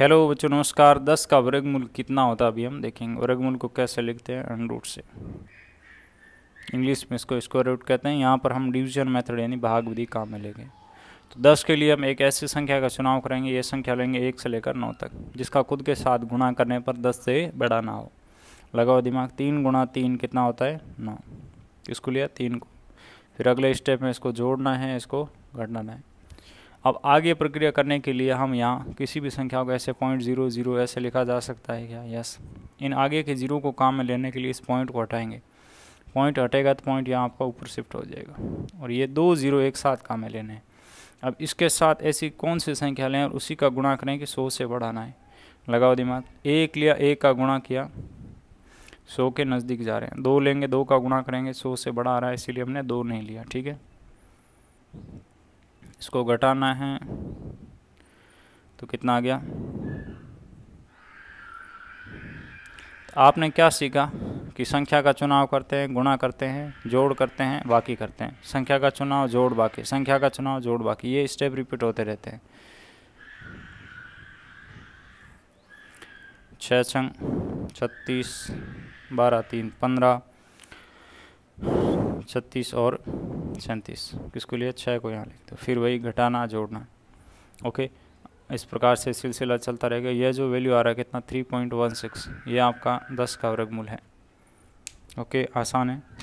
hello बच्चों नमस्कार दस का वर्गमूल कितना होता है अभी हम देखेंगे वर्गमूल को कैसे लिखते हैं अंड रूट से इंग्लिश में इसको स्क्वायर रूट कहते हैं यहाँ पर हम डिवीजन मेथड यानी भाग विधि काम में लेंगे तो दस के लिए हम एक ऐसी संख्या का चुनाव करेंगे ये संख्या लेंगे एक से लेकर नौ तक जिसका खुद के साथ गुणा करने पर दस से बड़ा ना हो लगाओ दिमाग तीन गुणा तीन कितना होता है नौ इसको लिया तीन को फिर अगले स्टेप में इसको जोड़ना है इसको घटाना है अब आगे प्रक्रिया करने के लिए हम यहाँ किसी भी संख्या को ऐसे पॉइंट जीरो जीरो ऐसे लिखा जा सकता है क्या यस इन आगे के जीरो को काम में लेने के लिए इस पॉइंट को हटाएंगे पॉइंट हटेगा तो पॉइंट यहाँ आपका ऊपर शिफ्ट हो जाएगा और ये दो ज़ीरो एक साथ काम में लेने हैं अब इसके साथ ऐसी कौन सी संख्या लें और उसी का गुणा करें कि सौ से बढ़ाना है लगाओ दिमाग एक लिया एक का गुणा किया सौ के नज़दीक जा रहे हैं दो लेंगे दो का गुणा करेंगे सौ से बढ़ा आ रहा है इसीलिए हमने दो नहीं लिया ठीक है इसको घटाना है तो कितना आ गया आपने क्या सीखा कि संख्या का चुनाव करते हैं गुणा करते हैं जोड़ करते हैं बाकी करते हैं संख्या का चुनाव जोड़ बाकी संख्या का चुनाव जोड़ बाकी ये स्टेप रिपीट होते रहते हैं छः छंग छत्तीस बारह तीन पंद्रह छत्तीस और सैंतीस किसके लिए छः को यहाँ लिख दो फिर वही घटाना जोड़ना ओके इस प्रकार से सिलसिला चलता रहेगा यह जो वैल्यू आ रहा है कितना थ्री पॉइंट वन सिक्स ये आपका दस का वर्गमूल है ओके आसान है